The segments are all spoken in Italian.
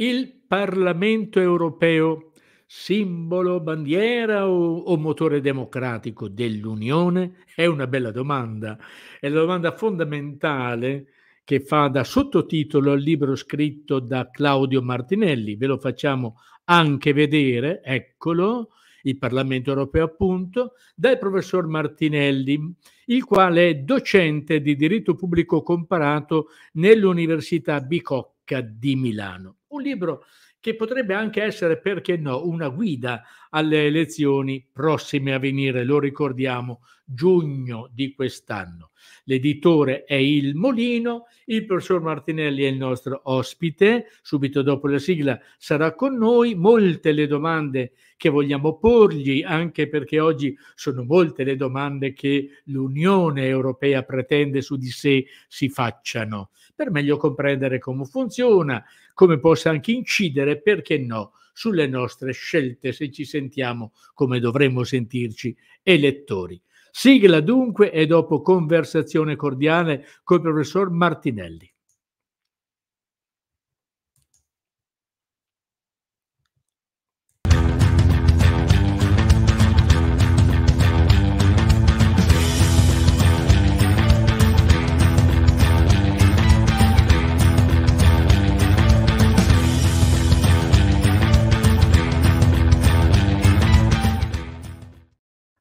il Parlamento europeo, simbolo, bandiera o, o motore democratico dell'Unione? È una bella domanda, è la domanda fondamentale che fa da sottotitolo al libro scritto da Claudio Martinelli. Ve lo facciamo anche vedere, eccolo, il Parlamento europeo appunto, dal professor Martinelli, il quale è docente di diritto pubblico comparato nell'Università Bicocca di Milano un libro che potrebbe anche essere, perché no, una guida alle elezioni prossime a venire, lo ricordiamo, giugno di quest'anno. L'editore è Il Molino, il professor Martinelli è il nostro ospite, subito dopo la sigla sarà con noi, molte le domande che vogliamo porgli, anche perché oggi sono molte le domande che l'Unione Europea pretende su di sé si facciano, per meglio comprendere come funziona, come possa anche incidere, perché no, sulle nostre scelte se ci sentiamo come dovremmo sentirci elettori. Sigla dunque e dopo conversazione cordiale col professor Martinelli.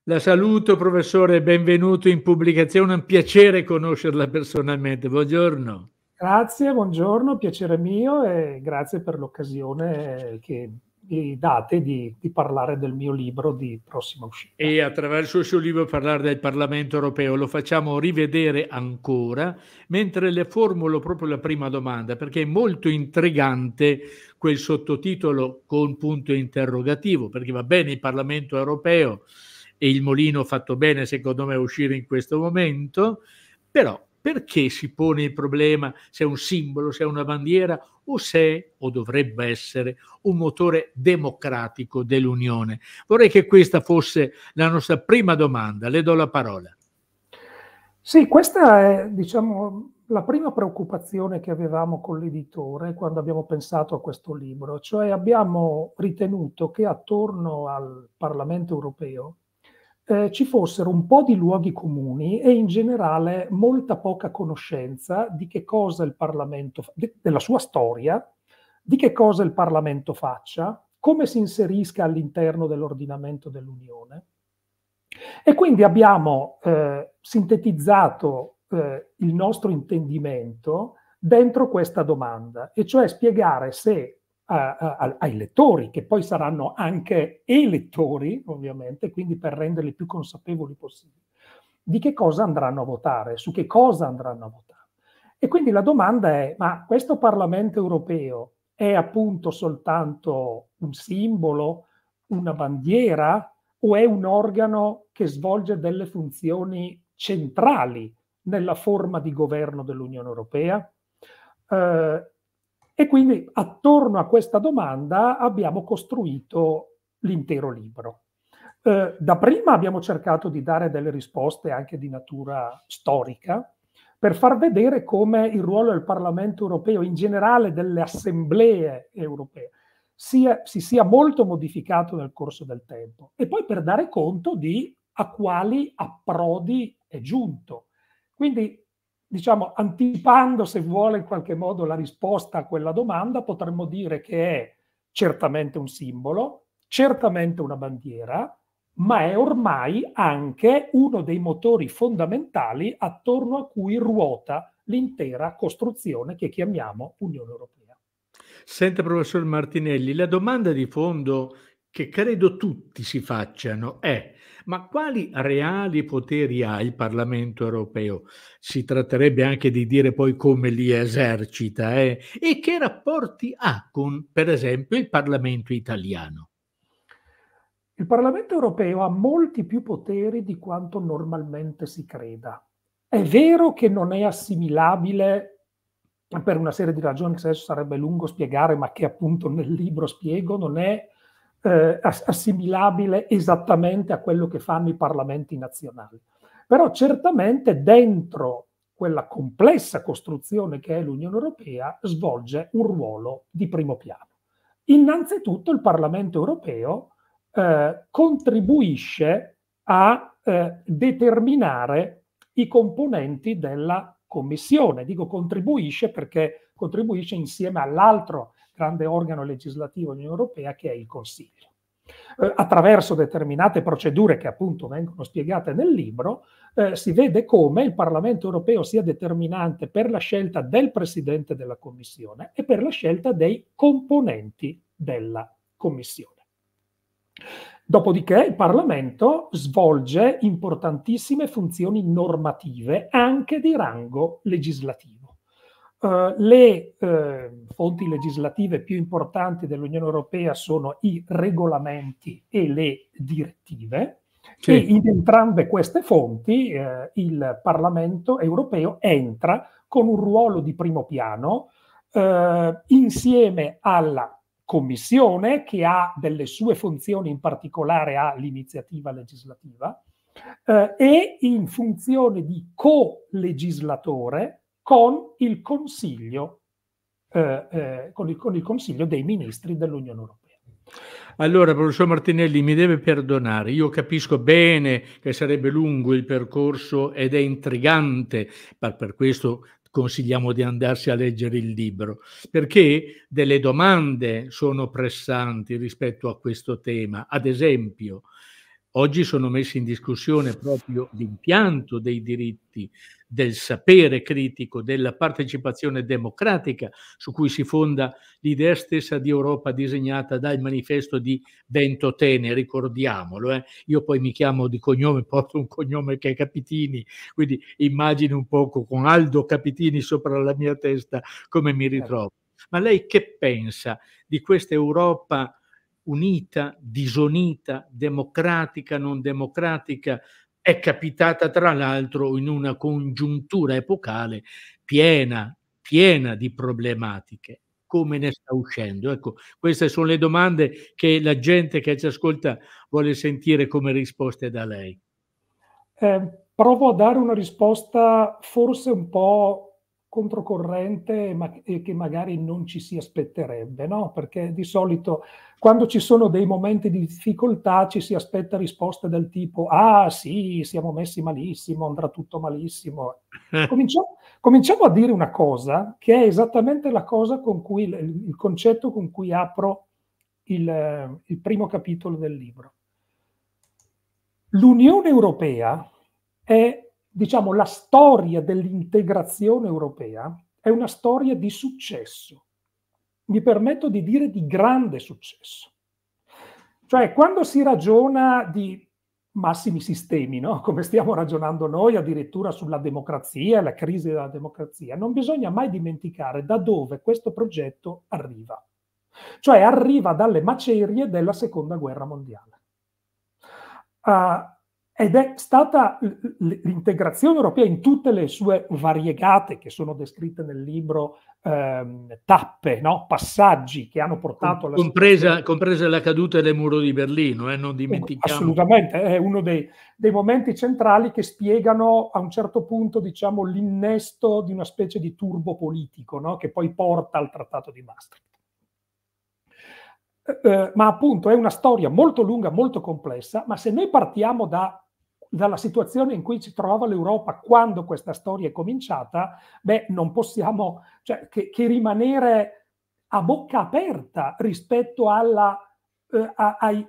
La saluto, professore, benvenuto in pubblicazione, è un piacere conoscerla personalmente. Buongiorno. Grazie, buongiorno, piacere mio e grazie per l'occasione che mi date di, di, parlare del mio libro di prossima uscita. E attraverso il suo libro parlare del Parlamento europeo lo facciamo rivedere ancora, mentre le formulo proprio la prima domanda, perché è molto intrigante quel sottotitolo con punto interrogativo, perché va bene il Parlamento europeo, e il Molino ha fatto bene secondo me a uscire in questo momento, però perché si pone il problema se è un simbolo, se è una bandiera o se è o dovrebbe essere un motore democratico dell'Unione? Vorrei che questa fosse la nostra prima domanda, le do la parola. Sì, questa è diciamo, la prima preoccupazione che avevamo con l'editore quando abbiamo pensato a questo libro, cioè abbiamo ritenuto che attorno al Parlamento europeo eh, ci fossero un po' di luoghi comuni e in generale molta poca conoscenza di che cosa il Parlamento, de, della sua storia, di che cosa il Parlamento faccia, come si inserisca all'interno dell'ordinamento dell'Unione. E quindi abbiamo eh, sintetizzato eh, il nostro intendimento dentro questa domanda, e cioè spiegare se a, a, ai lettori, che poi saranno anche elettori, ovviamente, quindi per renderli più consapevoli possibile, di che cosa andranno a votare, su che cosa andranno a votare. E quindi la domanda è, ma questo Parlamento europeo è appunto soltanto un simbolo, una bandiera o è un organo che svolge delle funzioni centrali nella forma di governo dell'Unione Europea? Eh, e quindi attorno a questa domanda abbiamo costruito l'intero libro. Eh, da prima abbiamo cercato di dare delle risposte anche di natura storica per far vedere come il ruolo del Parlamento europeo, in generale delle assemblee europee, sia, si sia molto modificato nel corso del tempo e poi per dare conto di a quali approdi è giunto. Quindi diciamo, anticipando se vuole in qualche modo la risposta a quella domanda, potremmo dire che è certamente un simbolo, certamente una bandiera, ma è ormai anche uno dei motori fondamentali attorno a cui ruota l'intera costruzione che chiamiamo Unione Europea. Senta, professor Martinelli, la domanda di fondo che credo tutti si facciano è ma quali reali poteri ha il Parlamento europeo? Si tratterebbe anche di dire poi come li esercita eh? e che rapporti ha con, per esempio, il Parlamento italiano? Il Parlamento europeo ha molti più poteri di quanto normalmente si creda. È vero che non è assimilabile per una serie di ragioni che adesso sarebbe lungo spiegare, ma che appunto nel libro spiego, non è eh, assimilabile esattamente a quello che fanno i parlamenti nazionali. Però certamente dentro quella complessa costruzione che è l'Unione Europea svolge un ruolo di primo piano. Innanzitutto il Parlamento europeo eh, contribuisce a eh, determinare i componenti della Commissione. Dico contribuisce perché contribuisce insieme all'altro grande organo legislativo dell'Unione Europea che è il Consiglio. Eh, attraverso determinate procedure che appunto vengono spiegate nel libro, eh, si vede come il Parlamento europeo sia determinante per la scelta del Presidente della Commissione e per la scelta dei componenti della Commissione. Dopodiché il Parlamento svolge importantissime funzioni normative anche di rango legislativo. Eh, le uh, fonti legislative più importanti dell'Unione Europea sono i regolamenti e le direttive sì. e in entrambe queste fonti uh, il Parlamento europeo entra con un ruolo di primo piano insieme alla Commissione che ha delle sue funzioni, in particolare ha l'iniziativa legislativa, e in funzione di co-legislatore con il Consiglio, eh, eh, con, il, con il Consiglio dei Ministri dell'Unione Europea. Allora, professor Martinelli, mi deve perdonare, io capisco bene che sarebbe lungo il percorso ed è intrigante, ma per questo consigliamo di andarsi a leggere il libro, perché delle domande sono pressanti rispetto a questo tema. Ad esempio, Oggi sono messi in discussione proprio l'impianto dei diritti, del sapere critico, della partecipazione democratica su cui si fonda l'idea stessa di Europa disegnata dal manifesto di Ventotene, ricordiamolo. Eh? Io poi mi chiamo di cognome, porto un cognome che è Capitini, quindi immagino un poco con Aldo Capitini sopra la mia testa come mi certo. ritrovo. Ma lei che pensa di questa Europa? unita, disunita, democratica, non democratica, è capitata tra l'altro in una congiuntura epocale piena, piena di problematiche. Come ne sta uscendo? Ecco, queste sono le domande che la gente che ci ascolta vuole sentire come risposte da lei. Eh, provo a dare una risposta forse un po' controcorrente ma, e che magari non ci si aspetterebbe, no? perché di solito quando ci sono dei momenti di difficoltà ci si aspetta risposte del tipo ah sì, siamo messi malissimo, andrà tutto malissimo. Cominciamo, cominciamo a dire una cosa che è esattamente la cosa con cui il, il concetto con cui apro il, il primo capitolo del libro. L'Unione Europea è diciamo, la storia dell'integrazione europea è una storia di successo. Mi permetto di dire di grande successo. Cioè, quando si ragiona di massimi sistemi, no? come stiamo ragionando noi addirittura sulla democrazia, la crisi della democrazia, non bisogna mai dimenticare da dove questo progetto arriva. Cioè arriva dalle macerie della Seconda Guerra Mondiale. Uh, ed è stata l'integrazione europea in tutte le sue variegate che sono descritte nel libro ehm, tappe, no? passaggi che hanno portato alla compresa, compresa la caduta del muro di Berlino, eh? non dimentichiamo. Assolutamente, è uno dei, dei, momenti centrali che spiegano a un certo punto diciamo, l'innesto di una specie di turbo politico no? che poi porta al trattato di Maastricht. Eh, eh ma appunto è una storia molto lunga, molto complessa, ma se noi partiamo da dalla situazione in cui ci trova l'Europa quando questa storia è cominciata, beh, non possiamo cioè, che, che rimanere a bocca aperta rispetto alla, eh, ai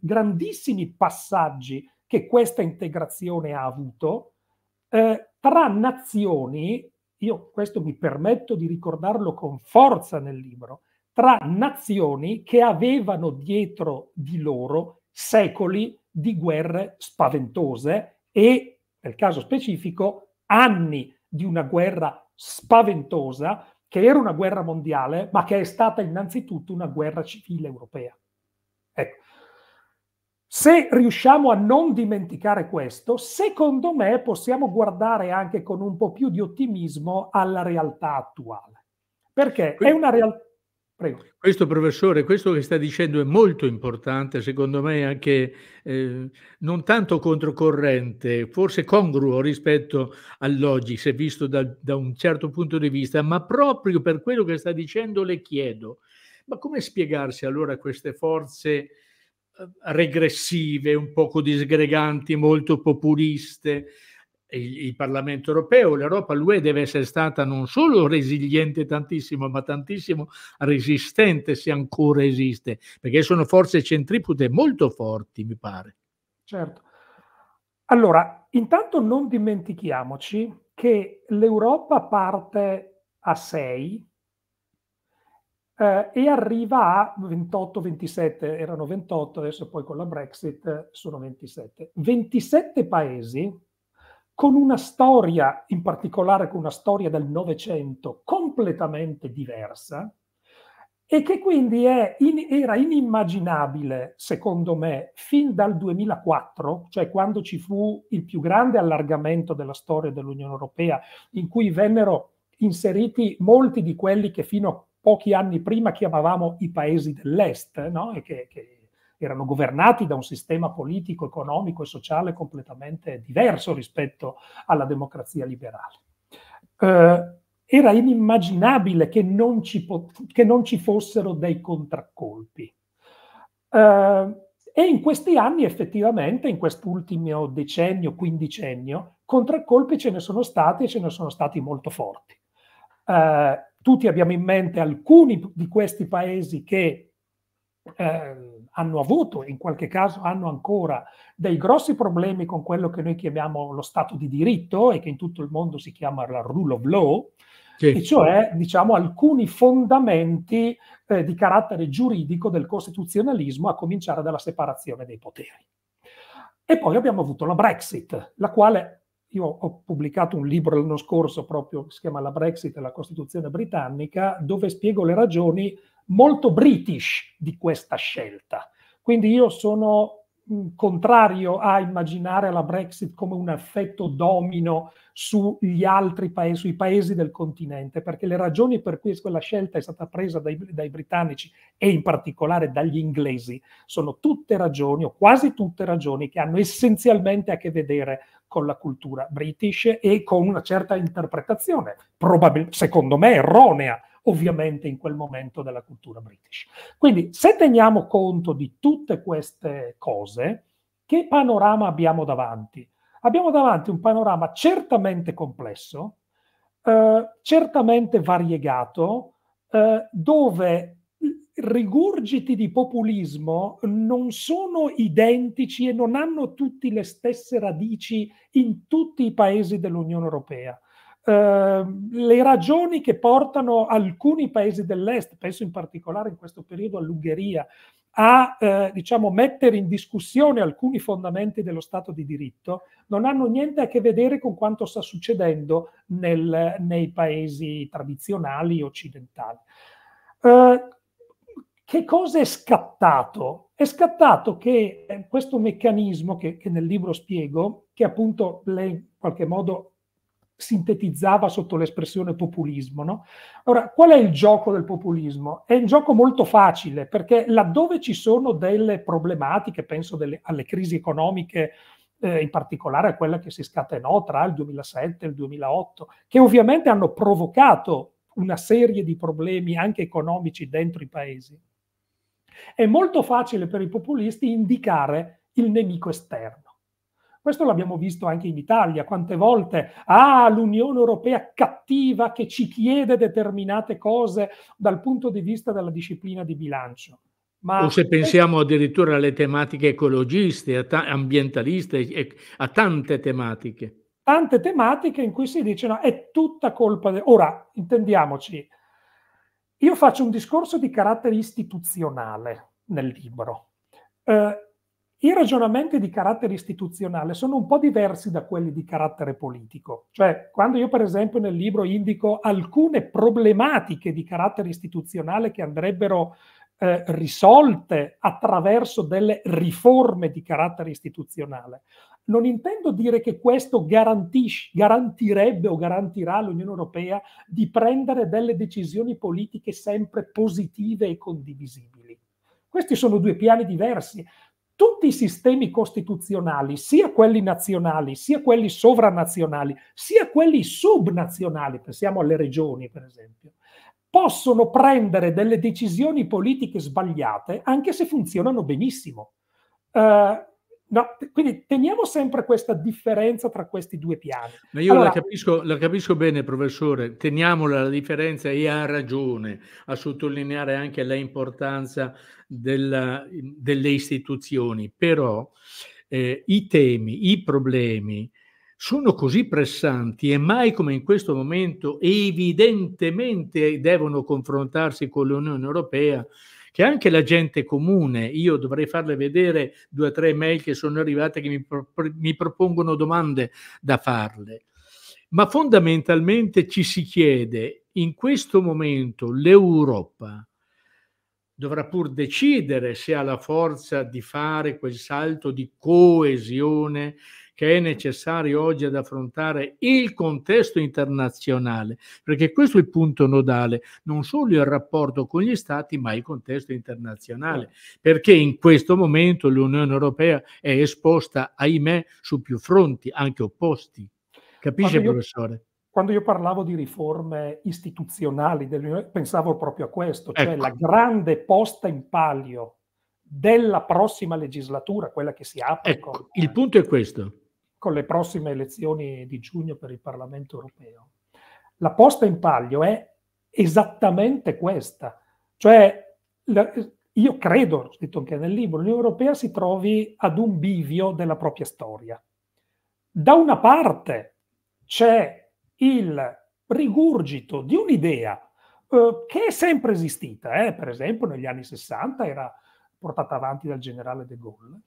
grandissimi passaggi che questa integrazione ha avuto eh, tra nazioni, io questo mi permetto di ricordarlo con forza nel libro, tra nazioni che avevano dietro di loro secoli di guerre spaventose e, nel caso specifico, anni di una guerra spaventosa che era una guerra mondiale, ma che è stata innanzitutto una guerra civile europea. Ecco. Se riusciamo a non dimenticare questo, secondo me possiamo guardare anche con un po' più di ottimismo alla realtà attuale. Perché è una realtà Prego. Questo professore, questo che sta dicendo è molto importante, secondo me anche eh, non tanto controcorrente, forse congruo rispetto all'oggi, se visto da, da un certo punto di vista, ma proprio per quello che sta dicendo le chiedo, ma come spiegarsi allora queste forze eh, regressive, un poco disgreganti, molto populiste? il, il Parlamento europeo, l'Europa, l'UE deve essere stata non solo resiliente tantissimo, ma tantissimo resistente se ancora esiste, perché sono forze centripute molto forti, mi pare. Certo. Allora, intanto non dimentichiamoci che l'Europa parte a 6 eh, e arriva a 28, 27, erano 28, adesso poi con la Brexit eh, sono 27. 27 paesi con una storia, in particolare con una storia del Novecento, completamente diversa e che quindi in, era inimmaginabile, secondo me, fin dal 2004, cioè quando ci fu il più grande allargamento della storia dell'Unione Europea, in cui vennero inseriti molti di quelli che fino a pochi anni prima chiamavamo i paesi dell'Est, no? e che, che erano governati da un sistema politico, economico e sociale completamente diverso rispetto alla democrazia liberale. Eh, era inimmaginabile che non ci, che non ci fossero dei contraccolpi. Eh, e in questi anni, effettivamente, in quest'ultimo decennio, quindicennio, contraccolpi ce ne sono stati e ce ne sono stati molto forti. Eh, tutti abbiamo in mente alcuni di questi paesi che eh, hanno avuto, in qualche caso hanno ancora, dei grossi problemi con quello che noi chiamiamo lo Stato di diritto e che in tutto il mondo si chiama la rule of law, sì. e cioè diciamo, alcuni fondamenti eh, di carattere giuridico del costituzionalismo, a cominciare dalla separazione dei poteri. E poi abbiamo avuto la Brexit, la quale io ho pubblicato un libro l'anno scorso proprio, si chiama La Brexit e la Costituzione britannica, dove spiego le ragioni molto british di questa scelta. Quindi io sono mm, contrario a immaginare la Brexit come un effetto domino sugli altri paesi, sui paesi del continente, perché le ragioni per cui quella scelta è stata presa dai, dai britannici e in particolare dagli inglesi sono tutte ragioni, o quasi tutte ragioni, che hanno essenzialmente a che vedere con la cultura british e con una certa interpretazione, probabil- secondo me erronea, ovviamente in quel momento della cultura british. Quindi se teniamo conto di tutte queste cose, che panorama abbiamo davanti? Abbiamo davanti un panorama certamente complesso, eh, certamente variegato, eh, dove rigurgiti di populismo non sono identici e non hanno tutti le stesse radici in tutti i paesi dell'Unione Europea. Ehm, le ragioni che portano alcuni paesi dell'Est, penso in particolare in questo periodo all'Ungheria, a eh, diciamo, mettere in discussione alcuni fondamenti dello Stato di diritto non hanno niente a che vedere con quanto sta succedendo nel, nei paesi tradizionali occidentali. Eh, che cosa è scattato? È scattato che eh, questo meccanismo che, che nel libro spiego, che appunto lei in qualche modo sintetizzava sotto l'espressione populismo. No? Ora, qual è il gioco del populismo? È un gioco molto facile perché laddove ci sono delle problematiche, penso delle, alle crisi economiche, eh, in particolare a quella che si scatenò tra il 2007 e il 2008, che ovviamente hanno provocato una serie di problemi anche economici dentro i paesi. È molto facile per i populisti indicare il nemico esterno. Questo l'abbiamo visto anche in Italia, quante volte, ah, l'Unione Europea cattiva che ci chiede determinate cose dal punto di vista della disciplina di bilancio. Ma o se pensiamo addirittura alle tematiche ecologiste, ambientaliste, a tante tematiche. Tante tematiche in cui si dice no, è tutta colpa. del... Ora, intendiamoci, io faccio un discorso di carattere istituzionale nel libro. Eh, i ragionamenti di carattere istituzionale sono un po' diversi da quelli di carattere politico. Cioè, quando io per esempio nel libro indico alcune problematiche di carattere istituzionale che andrebbero eh, risolte attraverso delle riforme di carattere istituzionale, non intendo dire che questo garantirebbe o garantirà all'Unione Europea di prendere delle decisioni politiche sempre positive e condivisibili. Questi sono due piani diversi tutti i sistemi costituzionali, sia quelli nazionali, sia quelli sovranazionali, sia quelli subnazionali, pensiamo alle regioni per esempio, possono prendere delle decisioni politiche sbagliate anche se funzionano benissimo. Eh, No, quindi teniamo sempre questa differenza tra questi due piani. Ma io allora, la, capisco, la, capisco, bene, professore, teniamola la differenza e ha ragione a sottolineare anche l'importanza delle istituzioni, però eh, i temi, i problemi sono così pressanti e mai come in questo momento evidentemente devono confrontarsi con l'Unione Europea che anche la gente comune, io dovrei farle vedere due o tre mail che sono arrivate che mi, mi propongono domande da farle, ma fondamentalmente ci si chiede in questo momento l'Europa dovrà pur decidere se ha la forza di fare quel salto di coesione che è necessario oggi ad affrontare il contesto internazionale, perché questo è il punto nodale, non solo il rapporto con gli Stati, ma il contesto internazionale, perché in questo momento l'Unione Europea è esposta, ahimè, su più fronti, anche opposti. Capisce, io, professore? Quando io parlavo di riforme istituzionali dell'Unione, pensavo proprio a questo, cioè ecco. la grande posta in palio della prossima legislatura, quella che si apre. Ecco, con... il eh, punto è questo con le prossime elezioni di giugno per il Parlamento europeo. La posta in palio è esattamente questa, cioè io credo, ho scritto anche nel libro, l'Unione Europea si trovi ad un bivio della propria storia. Da una parte c'è il rigurgito di un'idea eh, che è sempre esistita, eh, per esempio negli anni 60 era portata avanti dal generale De Gaulle,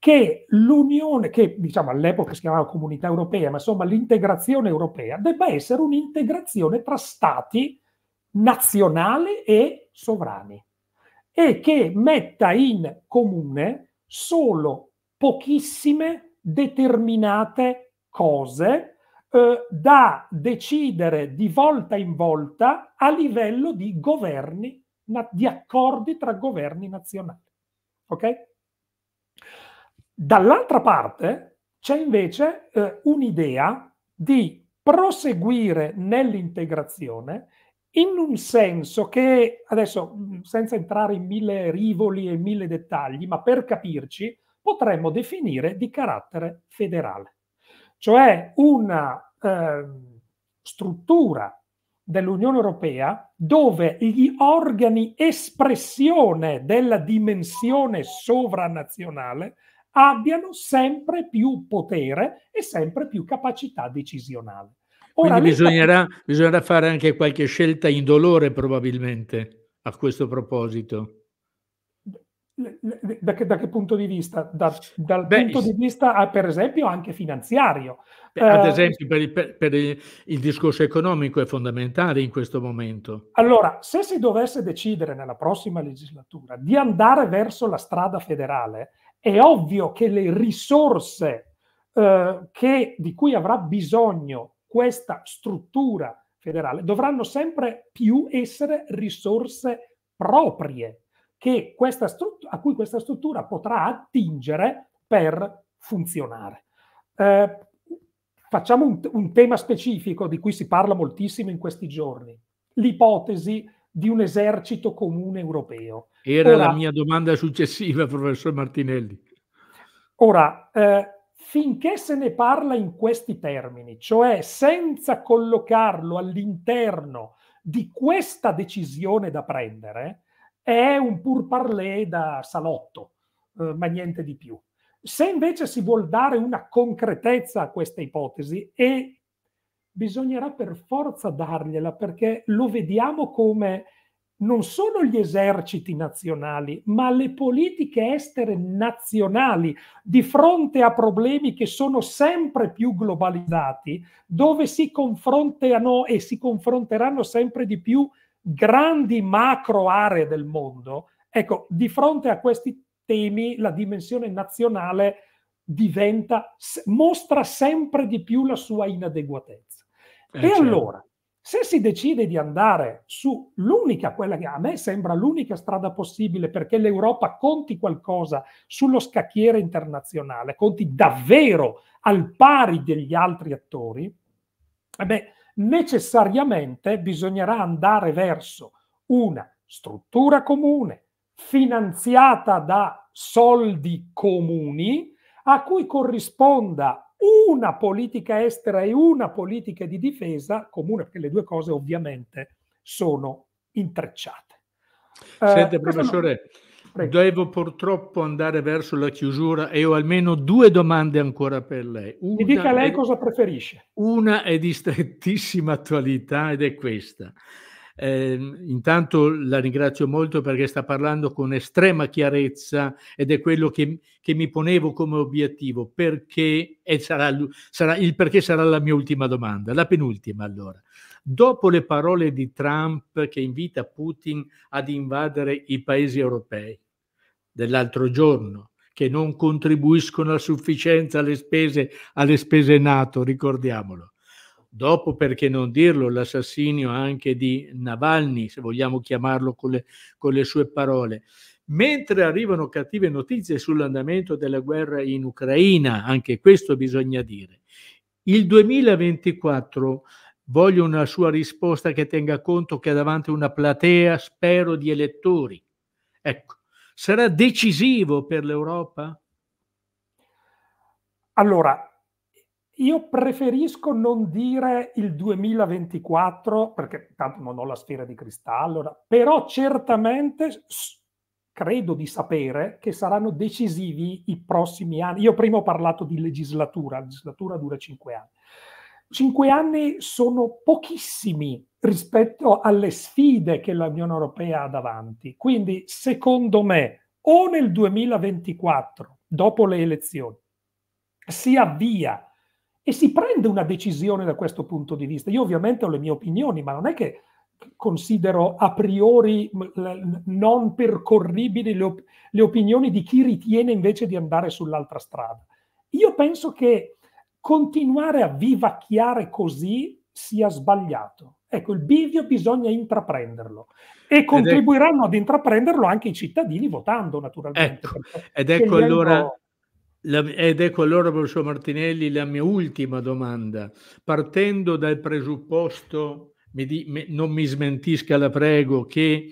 che l'Unione, che diciamo all'epoca si chiamava Comunità Europea, ma insomma l'integrazione europea, debba essere un'integrazione tra stati nazionali e sovrani e che metta in comune solo pochissime determinate cose eh, da decidere di volta in volta a livello di governi, di accordi tra governi nazionali. Ok? Dall'altra parte c'è invece eh, un'idea di proseguire nell'integrazione in un senso che, adesso mm, senza entrare in mille rivoli e mille dettagli, ma per capirci, potremmo definire di carattere federale, cioè una eh, struttura dell'Unione Europea dove gli organi espressione della dimensione sovranazionale abbiano sempre più potere e sempre più capacità decisionale. Ora, Quindi bisognerà, cap- bisognerà fare anche qualche scelta indolore probabilmente a questo proposito. Da che, da che, punto di vista? Da, dal Beh, punto di vista, ah, per esempio, anche finanziario. Ad eh, esempio, per, il, per, il, il, discorso economico è fondamentale in questo momento. Allora, se si dovesse decidere nella prossima legislatura di andare verso la strada federale, è ovvio che le risorse eh, che, di cui avrà bisogno questa struttura federale dovranno sempre più essere risorse proprie strutt- a cui questa struttura potrà attingere per funzionare. Eh, facciamo un, un tema specifico di cui si parla moltissimo in questi giorni, l'ipotesi di un esercito comune europeo. Era ora, la mia domanda successiva, professor Martinelli. Ora, eh, finché se ne parla in questi termini, cioè senza collocarlo all'interno di questa decisione da prendere, è un pur parler da salotto, eh, ma niente di più. Se invece si vuol dare una concretezza a questa ipotesi e bisognerà per forza dargliela perché lo vediamo come non solo gli eserciti nazionali, ma le politiche estere nazionali di fronte a problemi che sono sempre più globalizzati, dove si confrontano e si confronteranno sempre di più grandi macro aree del mondo. Ecco, di fronte a questi temi la dimensione nazionale diventa mostra sempre di più la sua inadeguatezza. Eh, e certo. allora, se si decide di andare su l'unica, quella che a me sembra l'unica strada possibile perché l'Europa conti qualcosa sullo scacchiere internazionale, conti davvero al pari degli altri attori, eh beh, necessariamente bisognerà andare verso una struttura comune, finanziata da soldi comuni, a cui corrisponda una politica estera e una politica di difesa comune, perché le due cose ovviamente sono intrecciate. Senta, eh, professore, no. devo purtroppo andare verso la chiusura e ho almeno due domande ancora per lei. Una Mi dica lei è, cosa preferisce. Una è di strettissima attualità ed è questa. Eh, intanto la ringrazio molto perché sta parlando con estrema chiarezza ed è quello che, che mi ponevo come obiettivo, perché, e sarà, sarà, il perché sarà la mia ultima domanda, la penultima allora. Dopo le parole di Trump che invita Putin ad invadere i paesi europei dell'altro giorno, che non contribuiscono a sufficienza alle spese, alle spese NATO, ricordiamolo dopo perché non dirlo, l'assassinio anche di Navalny, se vogliamo chiamarlo con le, con le sue parole. Mentre arrivano cattive notizie sull'andamento della guerra in Ucraina, anche questo bisogna dire, il 2024 voglio una sua risposta che tenga conto che davanti a una platea, spero, di elettori. Ecco, sarà decisivo per l'Europa? Allora, io preferisco non dire il 2024, perché tanto non ho la sfera di cristallo, però certamente credo di sapere che saranno decisivi i prossimi anni. Io prima ho parlato di legislatura, la legislatura dura cinque anni. Cinque anni sono pochissimi rispetto alle sfide che l'Unione Europea ha davanti. Quindi, secondo me, o nel 2024, dopo le elezioni, si avvia e si prende una decisione da questo punto di vista. Io ovviamente ho le mie opinioni, ma non è che considero a priori non percorribili le, op- le opinioni di chi ritiene invece di andare sull'altra strada. Io penso che continuare a vivacchiare così sia sbagliato. Ecco, il bivio bisogna intraprenderlo e contribuiranno ecco, ad intraprenderlo anche i cittadini votando naturalmente. Ecco, ed ecco allora la, ed ecco allora, professor Martinelli, la mia ultima domanda. Partendo dal presupposto, mi di, me, non mi smentisca la prego, che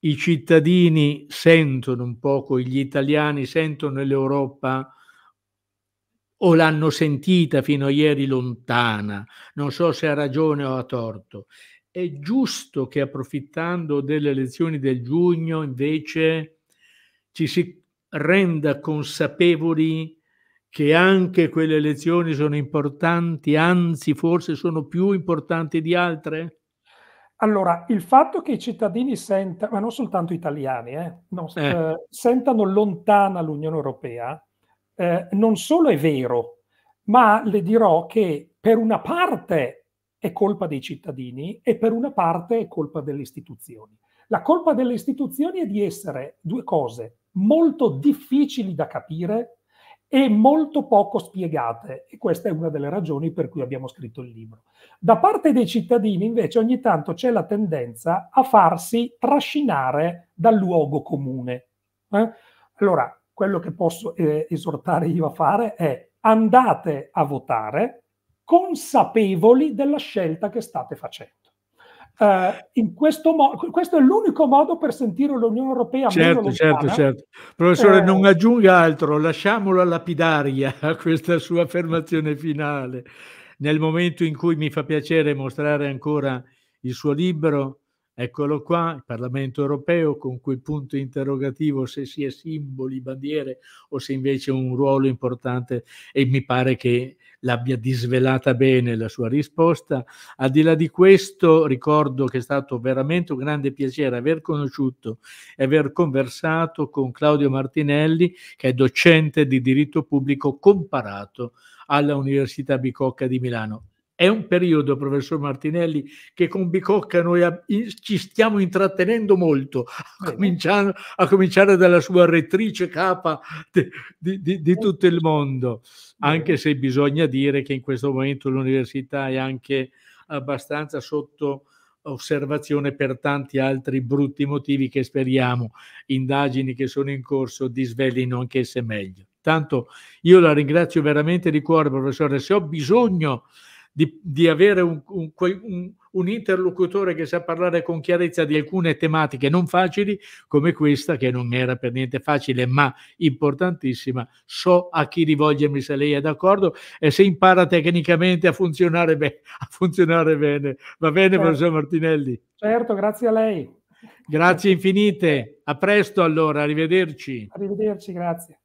i cittadini sentono un poco, gli italiani sentono l'Europa o l'hanno sentita fino a ieri lontana, non so se ha ragione o ha torto. È giusto che approfittando delle elezioni del giugno invece ci si renda consapevoli che anche quelle elezioni sono importanti, anzi forse sono più importanti di altre? Allora, il fatto che i cittadini sentano, ma non soltanto italiani, eh, no, eh. Eh, sentano lontana l'Unione Europea, eh, non solo è vero, ma le dirò che per una parte è colpa dei cittadini e per una parte è colpa delle istituzioni. La colpa delle istituzioni è di essere due cose, molto difficili da capire e molto poco spiegate e questa è una delle ragioni per cui abbiamo scritto il libro. Da parte dei cittadini invece ogni tanto c'è la tendenza a farsi trascinare dal luogo comune. Eh? Allora, quello che posso eh, esortare io a fare è andate a votare consapevoli della scelta che state facendo. Eh, in questo, mo- questo è l'unico modo per sentire l'Unione Europea certo, meno certo, certo. Professore, eh, non aggiunga altro, lasciamolo lasciamola lapidaria a questa sua affermazione finale. Nel momento in cui mi fa piacere mostrare ancora il suo libro, Eccolo qua, il Parlamento europeo con quel punto interrogativo se sia simboli, bandiere o se invece un ruolo importante e mi pare che l'abbia disvelata bene la sua risposta. Al di là di questo ricordo che è stato veramente un grande piacere aver conosciuto e aver conversato con Claudio Martinelli che è docente di diritto pubblico comparato all'Università Bicocca di Milano. È un periodo, professor Martinelli, che con Bicocca noi ci stiamo intrattenendo molto, a cominciare, a cominciare dalla sua rettrice capa di, di, di, tutto il mondo, anche se bisogna dire che in questo momento l'università è anche abbastanza sotto osservazione per tanti altri brutti motivi che speriamo indagini che sono in corso disvelino anch'esse meglio. Tanto io la ringrazio veramente di cuore, professore, se ho bisogno di, di avere un, un, un, un, interlocutore che sa parlare con chiarezza di alcune tematiche non facili come questa, che non era per niente facile, ma importantissima. So a chi rivolgermi se lei è d'accordo e se impara tecnicamente a funzionare, be- a funzionare bene. Va bene, certo. professor Martinelli? Certo, grazie a lei. Grazie infinite, a presto allora, arrivederci. Arrivederci, grazie.